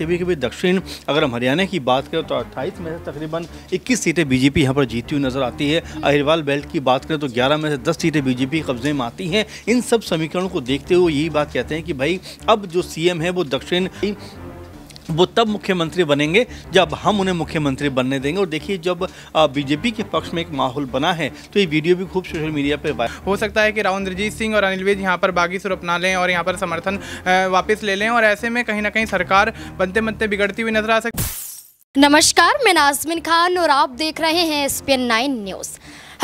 कभी कभी दक्षिण अगर हम हरियाणा की बात करें तो अट्ठाईस में से तकरीबन 21 सीटें बीजेपी यहाँ पर जीती हुई नजर आती है अहिरवाल बेल्ट की बात करें तो 11 में से 10 सीटें बीजेपी कब्जे में आती हैं इन सब समीकरणों को देखते हुए यही बात कहते हैं कि भाई अब जो सीएम है वो दक्षिण वो तब मुख्यमंत्री बनेंगे जब हम उन्हें मुख्यमंत्री बनने देंगे और देखिए जब बीजेपी के पक्ष में एक माहौल बना है तो ये वीडियो भी खूब सोशल मीडिया पर हो सकता है कि इंद्रजीत सिंह और अनिल विज यहाँ पर बागी सुर अपना लें और यहाँ पर समर्थन वापस ले लें और ऐसे में कहीं ना कहीं सरकार बनते बनते बिगड़ती हुई नजर आ सकती नमस्कार मैं नाजमिन खान और आप देख रहे हैं एस पी न्यूज़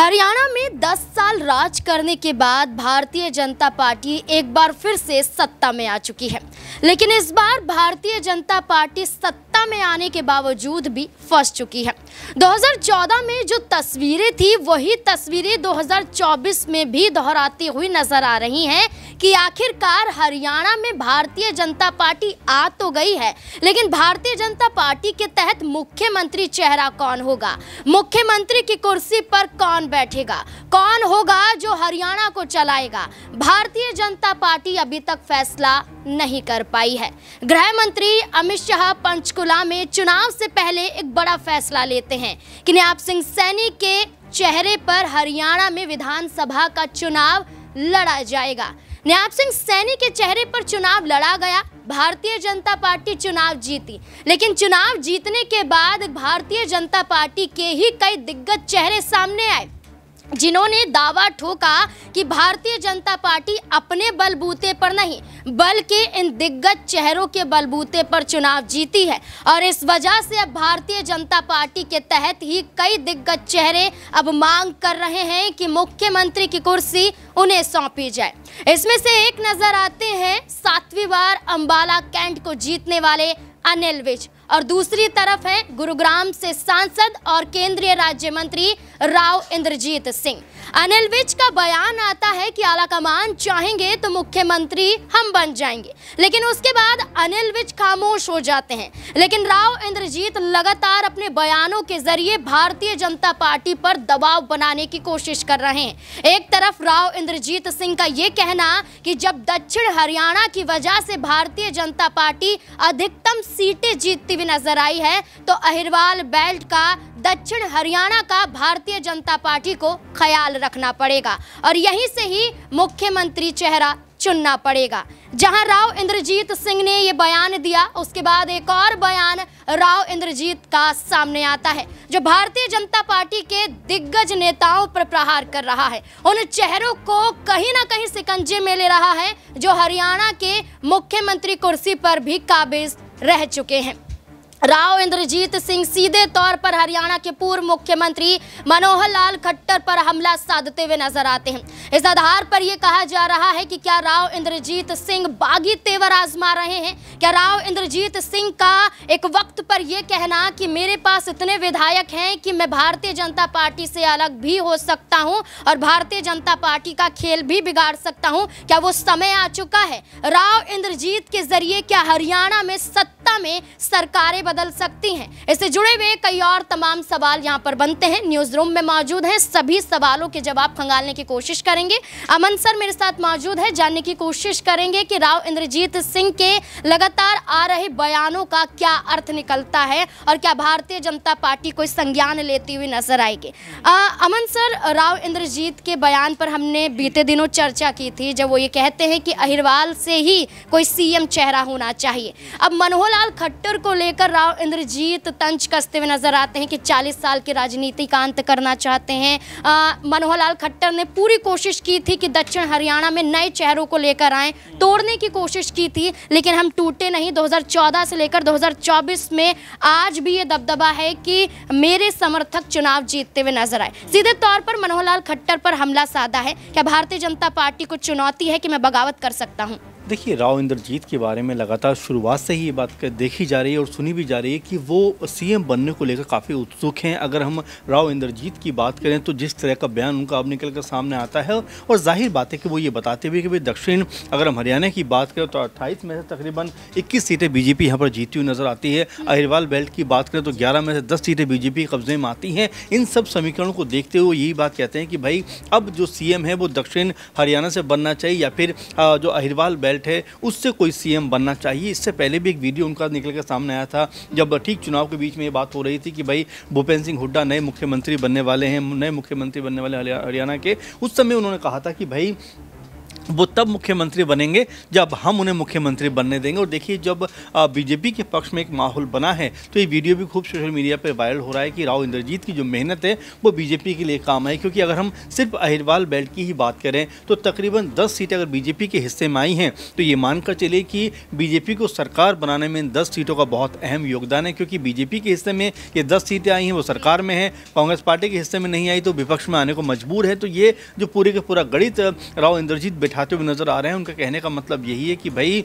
हरियाणा में 10 साल राज करने के बाद भारतीय जनता पार्टी एक बार फिर से सत्ता में आ चुकी है लेकिन इस बार भारतीय जनता पार्टी सत्ता में आने के बावजूद भी फंस चुकी है 2014 में जो तस्वीरें थी वही तस्वीरें 2024 में भी दोहराती हुई नजर आ रही हैं कि आखिरकार हरियाणा में भारतीय जनता पार्टी आ तो गई है लेकिन भारतीय जनता पार्टी के तहत मुख्यमंत्री चेहरा कौन होगा मुख्यमंत्री की कुर्सी पर कौन बैठेगा कौन होगा जो हरियाणा को चलाएगा भारतीय जनता पार्टी अभी तक फैसला नहीं कर पाई है गृह मंत्री अमित शाह पंचकुला में चुनाव से पहले एक बड़ा फैसला लेते हैं कि नियाब सिंह सैनी के चेहरे पर हरियाणा में विधानसभा का चुनाव लड़ा जाएगा नियाब सिंह सैनी के चेहरे पर चुनाव लड़ा गया भारतीय जनता पार्टी चुनाव जीती लेकिन चुनाव जीतने के बाद भारतीय जनता पार्टी के ही कई दिग्गज चेहरे सामने आए जिन्होंने दावा ठोका कि भारतीय जनता पार्टी अपने बलबूते पर नहीं बल्कि इन दिग्गज चेहरों के बलबूते पर चुनाव जीती है और इस वजह से अब भारतीय जनता पार्टी के तहत ही कई दिग्गज चेहरे अब मांग कर रहे हैं कि मुख्यमंत्री की कुर्सी उन्हें सौंपी जाए इसमें से एक नजर आते हैं सातवीं बार अम्बाला कैंट को जीतने वाले अनिल विज और दूसरी तरफ है गुरुग्राम से सांसद और केंद्रीय राज्य मंत्री राव इंद्रजीत सिंह अनिल विज का बयान आता है कि आलाकमान चाहेंगे तो मुख्यमंत्री हम बन जाएंगे लेकिन उसके बाद अनिल विज खामोश हो जाते हैं लेकिन राव इंद्रजीत लगातार अपने बयानों के जरिए भारतीय जनता पार्टी पर दबाव बनाने की कोशिश कर रहे हैं एक तरफ राव इंद्रजीत सिंह का ये कहना कि जब दक्षिण हरियाणा की वजह से भारतीय जनता पार्टी अधिकतम सीटें जीतती हुई नजर आई है तो अहिरवाल बेल्ट का दक्षिण हरियाणा का भारतीय जनता पार्टी को ख्याल रखना पड़ेगा और यहीं से ही मुख्यमंत्री चेहरा चुनना पड़ेगा जहां राव इंद्रजीत सिंह ने ये बयान दिया उसके बाद एक और बयान राव इंद्रजीत का सामने आता है जो भारतीय जनता पार्टी के दिग्गज नेताओं पर प्रहार कर रहा है उन चेहरों को कहीं ना कहीं सिकंजे में ले रहा है जो हरियाणा के मुख्यमंत्री कुर्सी पर भी काबिज रह चुके हैं राव इंद्रजीत सिंह सीधे तौर पर हरियाणा के पूर्व मुख्यमंत्री मनोहर लाल खट्टर पर हमला साधते हुए नजर आते हैं इस आधार पर यह कहा जा रहा है कि क्या राव इंद्रजीत सिंह बागी तेवर आजमा रहे हैं क्या राव इंद्रजीत सिंह का एक वक्त पर यह कहना कि मेरे पास इतने विधायक हैं कि मैं भारतीय जनता पार्टी से अलग भी हो सकता हूँ और भारतीय जनता पार्टी का खेल भी बिगाड़ सकता हूँ क्या वो समय आ चुका है राव इंद्रजीत के जरिए क्या हरियाणा में सत्ता सत्ता में सरकारें बदल सकती हैं इससे जुड़े हुए कई और तमाम सवाल यहाँ पर बनते हैं न्यूज रूम में मौजूद हैं सभी सवालों के जवाब खंगालने की कोशिश करेंगे अमन सर मेरे साथ मौजूद है जानने की कोशिश करेंगे कि राव इंद्रजीत सिंह के लगातार आ रहे बयानों का क्या अर्थ निकलता है और क्या भारतीय जनता पार्टी कोई संज्ञान लेती हुई नजर आएगी अमन सर राव इंद्रजीत के बयान पर हमने बीते दिनों चर्चा की थी जब वो ये कहते हैं कि अहिरवाल से ही कोई सीएम चेहरा होना चाहिए अब मनोहर बाबूलाल खट्टर को लेकर राव इंद्रजीत तंज कसते हुए नजर आते हैं कि 40 साल की राजनीति का अंत करना चाहते हैं मनोहर लाल खट्टर ने पूरी कोशिश की थी कि दक्षिण हरियाणा में नए चेहरों को लेकर आए तोड़ने की कोशिश की थी लेकिन हम टूटे नहीं 2014 से लेकर 2024 में आज भी ये दबदबा है कि मेरे समर्थक चुनाव जीतते हुए नजर आए सीधे तौर पर मनोहर लाल खट्टर पर हमला साधा है क्या भारतीय जनता पार्टी को चुनौती है कि मैं बगावत कर सकता हूँ देखिए राव इंद्रजीत के बारे में लगातार शुरुआत से ही ये बात देखी जा रही है और सुनी भी जा रही है कि वो सीएम बनने को लेकर काफ़ी उत्सुक हैं अगर हम राव इंद्रजीत की बात करें तो जिस तरह का बयान उनका अब निकल कर सामने आता है और जाहिर बात है कि वो ये बताते हुए कि भाई दक्षिण अगर हम हरियाणा की बात करें तो अट्ठाईस में से तकरीबन इक्कीस सीटें बीजेपी यहाँ पर जीती हुई नज़र आती है हम्म। अहिरवाल बेल्ट की बात करें तो ग्यारह में से दस सीटें बीजेपी कब्जे में आती हैं इन सब समीकरणों को देखते हुए यही बात कहते हैं कि भाई अब जो सी है वो दक्षिण हरियाणा से बनना चाहिए या फिर जो अहिरवाल बेल्ट कैंडिडेट है उससे कोई सीएम बनना चाहिए इससे पहले भी एक वीडियो उनका निकल कर सामने आया था जब ठीक चुनाव के बीच में ये बात हो रही थी कि भाई भूपेंद्र सिंह हुड्डा नए मुख्यमंत्री बनने वाले हैं नए मुख्यमंत्री बनने वाले हरियाणा के उस समय उन्होंने कहा था कि भाई वो तब मुख्यमंत्री बनेंगे जब हम उन्हें मुख्यमंत्री बनने देंगे और देखिए जब बीजेपी के पक्ष में एक माहौल बना है तो ये वीडियो भी खूब सोशल मीडिया पर वायरल हो रहा है कि राव इंद्रजीत की जो मेहनत है वो बीजेपी के लिए काम है क्योंकि अगर हम सिर्फ अहिरवाल बेल्ट की ही बात करें तो तकरीबन दस सीटें अगर बीजेपी के हिस्से में आई हैं तो ये मानकर चलिए कि बीजेपी को सरकार बनाने में इन दस सीटों का बहुत अहम योगदान है क्योंकि बीजेपी के हिस्से में ये दस सीटें आई हैं वो सरकार में हैं कांग्रेस पार्टी के हिस्से में नहीं आई तो विपक्ष में आने को मजबूर है तो ये जो पूरे का पूरा गणित राव इंद्रजीत बिठाते हुए नज़र आ रहे हैं उनका कहने का मतलब यही है कि भाई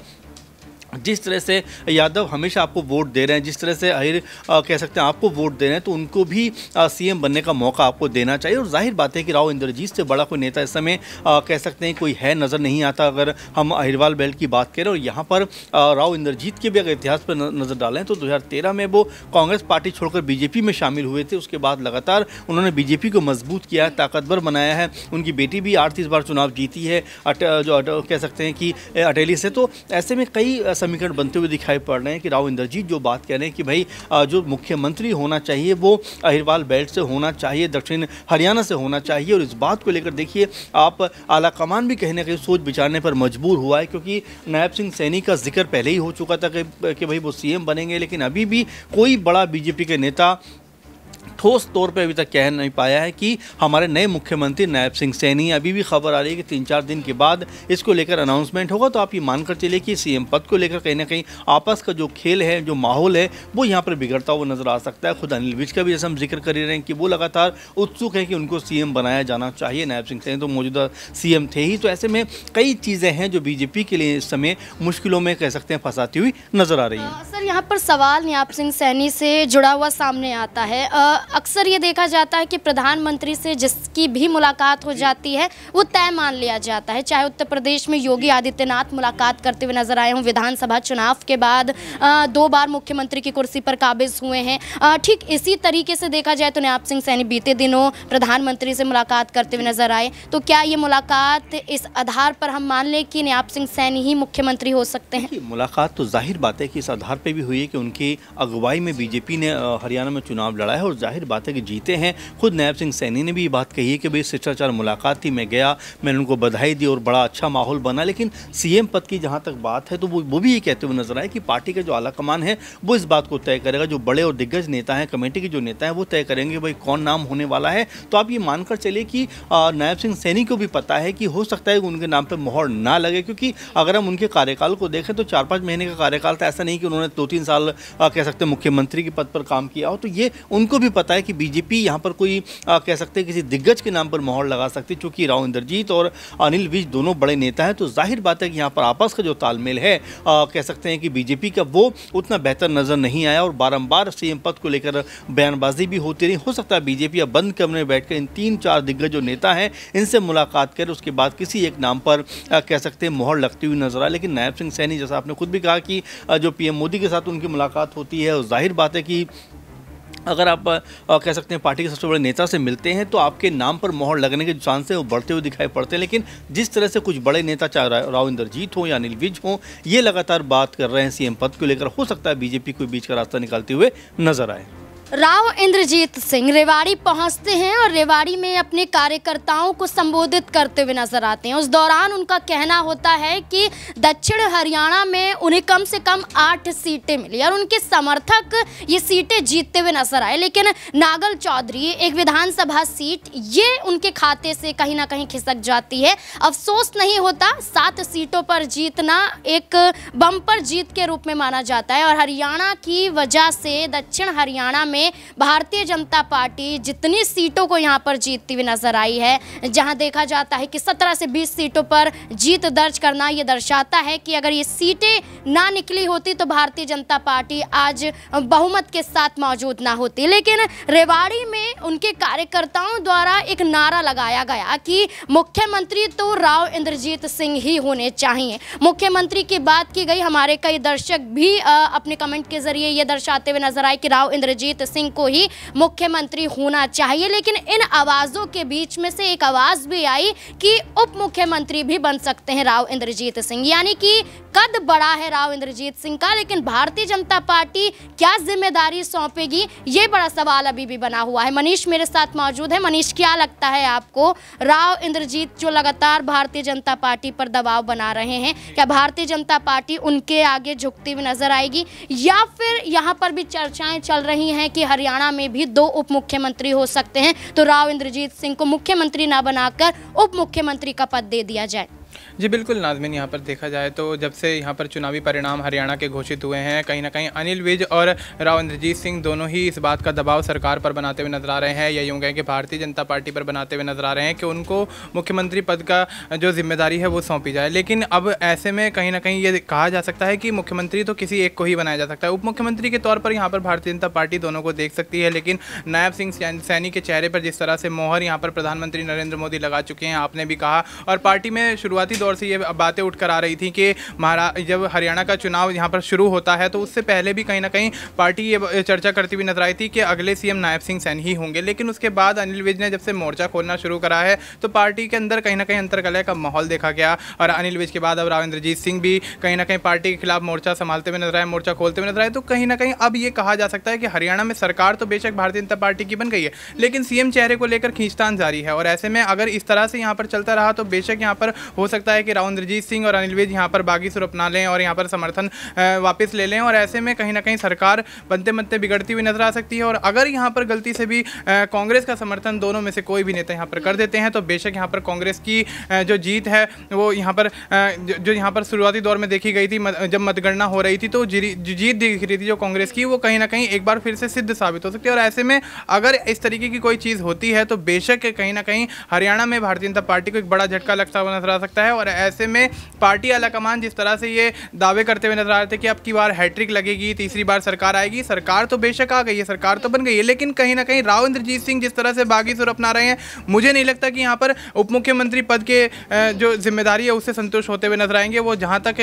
जिस तरह से यादव हमेशा आपको वोट दे रहे हैं जिस तरह से अहिर कह सकते हैं आपको वोट दे रहे हैं तो उनको भी सीएम बनने का मौका आपको देना चाहिए और जाहिर बात है कि राव इंद्रजीत से बड़ा कोई नेता इस समय कह सकते हैं कोई है नज़र नहीं आता अगर हम अहिरवाल बेल्ट की बात करें और यहाँ पर राव इंद्रजीत के भी अगर इतिहास पर नज़र डालें तो दो में वो कांग्रेस पार्टी छोड़कर बीजेपी में शामिल हुए थे उसके बाद लगातार उन्होंने बीजेपी को मजबूत किया है ताकतवर बनाया है उनकी बेटी भी आठ बार चुनाव जीती है जो कह सकते हैं कि अटेली से तो ऐसे में कई समीकरण बनते हुए दिखाई पड़ रहे हैं कि राव इंद्रजीत जो बात कह रहे हैं कि भाई जो मुख्यमंत्री होना चाहिए वो अहिरवाल बेल्ट से होना चाहिए दक्षिण हरियाणा से होना चाहिए और इस बात को लेकर देखिए आप आलाकमान भी कहीं ना कहीं सोच विचारने पर मजबूर हुआ है क्योंकि नायब सिंह सैनी का जिक्र पहले ही हो चुका था कि, कि भाई वो सीएम बनेंगे लेकिन अभी भी कोई बड़ा बीजेपी के नेता ठोस तौर पे अभी तक कह नहीं पाया है कि हमारे नए मुख्यमंत्री नायब सिंह सैनी अभी भी खबर आ रही है कि तीन चार दिन के बाद इसको लेकर अनाउंसमेंट होगा तो आप ये मानकर चलिए कि सीएम पद को लेकर कहीं ना कहीं आपस का जो खेल है जो माहौल है वो यहाँ पर बिगड़ता हुआ नजर आ सकता है खुद अनिल विज का भी जैसे हम जिक्र कर रहे हैं कि वो लगातार उत्सुक है कि उनको सीएम बनाया जाना चाहिए नायब सिंह सैनी तो मौजूदा सीएम थे ही तो ऐसे में कई चीज़ें हैं जो बीजेपी के लिए इस समय मुश्किलों में कह सकते हैं फंसाती हुई नजर आ रही है सर यहाँ पर सवाल नायब सिंह सैनी से जुड़ा हुआ सामने आता है अक्सर ये देखा जाता है कि प्रधानमंत्री से जिसकी भी मुलाकात हो जाती है वो तय मान लिया जाता है चाहे उत्तर प्रदेश में योगी आदित्यनाथ मुलाकात करते हुए नजर आए हों विधानसभा चुनाव के बाद आ, दो बार मुख्यमंत्री की कुर्सी पर काबिज हुए हैं ठीक इसी तरीके से देखा जाए तो नयाब सिंह सैनी बीते दिनों प्रधानमंत्री से मुलाकात करते हुए नजर आए तो क्या ये मुलाकात इस आधार पर हम मान लें कि नयाब सिंह सैनी ही मुख्यमंत्री हो सकते हैं मुलाकात तो जाहिर बात है कि इस आधार पर भी हुई है कि उनकी अगुवाई में बीजेपी ने हरियाणा में चुनाव लड़ा है और जाहिर बात है कि जीते हैं खुद नायब सिंह सैनी ने भी ये बात कही है कि भाई शिष्टाचार मुलाकात थी मैं गया मैंने उनको बधाई दी और बड़ा अच्छा माहौल बना लेकिन सीएम पद की जहाँ तक बात है तो वो वो भी ये कहते हुए नजर आए कि पार्टी का जो आलाकमान है वो इस बात को तय करेगा जो बड़े और दिग्गज नेता हैं कमेटी के जो नेता हैं वो तय करेंगे भाई कौन नाम होने वाला है तो आप ये मानकर चलिए कि नायब सिंह सैनी को भी पता है कि हो सकता है उनके नाम पर मोहर ना लगे क्योंकि अगर हम उनके कार्यकाल को देखें तो चार पाँच महीने का कार्यकाल था ऐसा नहीं कि उन्होंने दो तीन साल कह सकते मुख्यमंत्री के पद पर काम किया हो तो ये उनको भी पता है कि बीजेपी यहाँ पर कोई आ, कह सकते हैं किसी दिग्गज के नाम पर मोहर लगा सकती चूँकि राव इंद्रजीत और अनिल विज दोनों बड़े नेता हैं तो जाहिर बात है कि यहाँ पर आपस का जो तालमेल है आ, कह सकते हैं कि बीजेपी का वो उतना बेहतर नज़र नहीं आया और बारम्बार सीएम पद को लेकर बयानबाजी भी होती रही हो सकता है बीजेपी अब बंद कमरे में बैठकर इन तीन चार दिग्गज जो नेता हैं इनसे मुलाकात कर उसके बाद किसी एक नाम पर कह सकते हैं मोहर लगती हुई नजर आए लेकिन नायब सिंह सैनी जैसा आपने खुद भी कहा कि जो पीएम मोदी के साथ उनकी मुलाकात होती है और जाहिर बात है कि अगर आप आ, कह सकते हैं पार्टी के सबसे बड़े नेता से मिलते हैं तो आपके नाम पर मोहर लगने के जो चांस है वो बढ़ते हुए दिखाई पड़ते हैं लेकिन जिस तरह से कुछ बड़े नेता चाहे राव इंद्रजीत हों या अनिल विज हों ये लगातार बात कर रहे हैं सीएम पद को लेकर हो सकता है बीजेपी को बीच का रास्ता निकालते हुए नजर आए राव इंद्रजीत सिंह रेवाड़ी पहुंचते हैं और रेवाड़ी में अपने कार्यकर्ताओं को संबोधित करते हुए नजर आते हैं उस दौरान उनका कहना होता है कि दक्षिण हरियाणा में उन्हें कम से कम आठ सीटें मिली और उनके समर्थक ये सीटें जीतते हुए नजर आए लेकिन नागल चौधरी एक विधानसभा सीट ये उनके खाते से कहीं ना कहीं खिसक जाती है अफसोस नहीं होता सात सीटों पर जीतना एक बम्पर जीत के रूप में माना जाता है और हरियाणा की वजह से दक्षिण हरियाणा में में भारतीय जनता पार्टी जितनी सीटों को यहाँ पर जीतती हुई नजर आई है जहाँ देखा जाता है कि 17 से 20 सीटों पर जीत दर्ज करना ये दर्शाता है कि अगर ये सीटें ना निकली होती तो भारतीय जनता पार्टी आज बहुमत के साथ मौजूद ना होती लेकिन रेवाड़ी में उनके कार्यकर्ताओं द्वारा एक नारा लगाया गया कि मुख्यमंत्री तो राव इंद्रजीत सिंह ही होने चाहिए मुख्यमंत्री की बात की गई हमारे कई दर्शक भी अपने कमेंट के जरिए ये दर्शाते हुए नजर आए कि राव इंद्रजीत सिंह को ही मुख्यमंत्री होना चाहिए लेकिन इन आवाज़ों के बीच में से एक आवाज़ भी आई कि उप मुख्यमंत्री भी बन सकते हैं राव इंद्रजीत सिंह यानी कि कद बड़ा है राव इंद्रजीत सिंह का लेकिन भारतीय जनता पार्टी क्या जिम्मेदारी सौंपेगी ये बड़ा सवाल अभी भी बना हुआ है मनीष मेरे साथ मौजूद है मनीष क्या लगता है आपको राव इंद्रजीत जो लगातार भारतीय जनता पार्टी पर दबाव बना रहे हैं क्या भारतीय जनता पार्टी उनके आगे झुकती हुई नजर आएगी या फिर यहाँ पर भी चर्चाएं चल रही हैं कि हरियाणा में भी दो उप मुख्यमंत्री हो सकते हैं तो राव इंद्रजीत सिंह को मुख्यमंत्री ना बनाकर उप मुख्यमंत्री का पद दे दिया जाए जी बिल्कुल नाजमिन यहाँ पर देखा जाए तो जब से यहाँ पर चुनावी परिणाम हरियाणा के घोषित हुए हैं कहीं ना कहीं अनिल विज और राव इंद्रजीत सिंह दोनों ही इस बात का दबाव सरकार पर बनाते हुए नजर आ रहे हैं या यूँ कहें कि भारतीय जनता पार्टी पर बनाते हुए नजर आ रहे हैं कि उनको मुख्यमंत्री पद का जो जिम्मेदारी है वो सौंपी जाए लेकिन अब ऐसे में कहीं ना कहीं ये कहा जा सकता है कि मुख्यमंत्री तो किसी एक को ही बनाया जा सकता है उप मुख्यमंत्री के तौर पर यहाँ पर भारतीय जनता पार्टी दोनों को देख सकती है लेकिन नायब सिंह सैनी के चेहरे पर जिस तरह से मोहर यहाँ पर प्रधानमंत्री नरेंद्र मोदी लगा चुके हैं आपने भी कहा और पार्टी में शुरुआती तौर से ये बातें उठ कर आ रही थी कि महारा जब हरियाणा का चुनाव यहाँ पर शुरू होता है तो उससे पहले भी कहीं ना कहीं पार्टी ये चर्चा करती हुई नजर आई थी कि अगले सीएम नायब सिंह सैन ही होंगे लेकिन उसके बाद अनिल विज ने जब से मोर्चा खोलना शुरू करा है तो पार्टी के अंदर कहीं ना कहीं अंतर्कलय का माहौल देखा गया और अनिल विज के बाद अब रावेंद्रजीत सिंह भी कहीं ना कहीं पार्टी के खिलाफ मोर्चा संभालते हुए नजर आए मोर्चा खोलते हुए नजर आए तो कहीं ना कहीं अब ये कहा जा सकता है कि हरियाणा में सरकार तो बेशक भारतीय जनता पार्टी की बन गई है लेकिन सीएम चेहरे को लेकर खींचतान जारी है और ऐसे में अगर इस तरह से यहाँ पर चलता रहा तो बेशक यहाँ पर हो सकता है है कि राहुल इंद्रजीत सिंह और अनिल विज यहाँ पर बागी सुर अपना लें और यहाँ पर समर्थन वापस ले लें और ऐसे में कहीं ना कहीं सरकार बनते बनते बिगड़ती हुई नजर आ सकती है और अगर यहाँ पर गलती से भी कांग्रेस का समर्थन दोनों में से कोई भी नेता यहाँ पर कर देते हैं तो बेशक यहाँ पर कांग्रेस की जो जीत है वो यहाँ पर जो यहाँ पर शुरुआती दौर में देखी गई थी जब मतगणना हो रही थी तो जीत दिख रही थी जो कांग्रेस की वो कहीं ना कहीं एक बार फिर से सिद्ध साबित हो सकती है और ऐसे में अगर इस तरीके की कोई चीज़ होती है तो बेशक कहीं ना कहीं हरियाणा में भारतीय जनता पार्टी को एक बड़ा झटका लगता हुआ नजर आ सकता है और और ऐसे में पार्टी आलाकमान जिस तरह से ये दावे करते हुए नजर आ रहे थे कि अब की बार हैट्रिक लगेगी तीसरी बार सरकार आएगी सरकार तो बेशक आ गई है सरकार तो बन गई है लेकिन कहीं ना कहीं राव इंद्रजीत सिंह जिस तरह से बागी सुर अपना रहे हैं मुझे नहीं लगता कि यहाँ पर उप मुख्यमंत्री पद के जो जिम्मेदारी है उससे संतुष्ट होते हुए नजर आएंगे वो जहाँ तक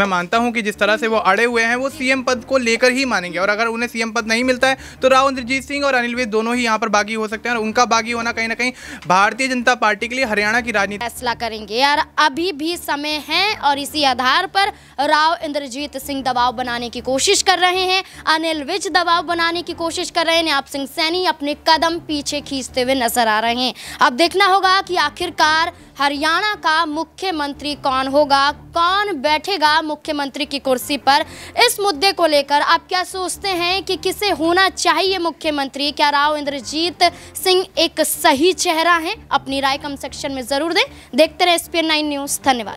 मैं मानता हूँ कि जिस तरह से वो अड़े हुए हैं वो सीएम पद को लेकर ही मानेंगे और अगर उन्हें सीएम पद नहीं मिलता है तो राव इंद्रजीत सिंह और अनिल विज दोनों ही यहाँ पर बागी हो सकते हैं और उनका बागी होना कहीं ना कहीं भारतीय जनता पार्टी के लिए हरियाणा की राजनीति फैसला करेंगे यार अब अभी भी समय है और इसी आधार पर राव इंद्रजीत सिंह दबाव बनाने की कोशिश कर रहे हैं अनिल विज दबाव बनाने की कोशिश कर रहे हैं आप सिंह सैनी अपने कदम पीछे खींचते हुए नजर आ रहे हैं अब देखना होगा कि आखिरकार हरियाणा का मुख्यमंत्री कौन होगा कौन बैठेगा मुख्यमंत्री की कुर्सी पर इस मुद्दे को लेकर आप क्या सोचते हैं कि किसे होना चाहिए मुख्यमंत्री क्या राव इंद्रजीत सिंह एक सही चेहरा है अपनी राय कम सेक्शन में जरूर दें देखते रहे एस नाइन न्यूज न्यूज़ धन्यवाद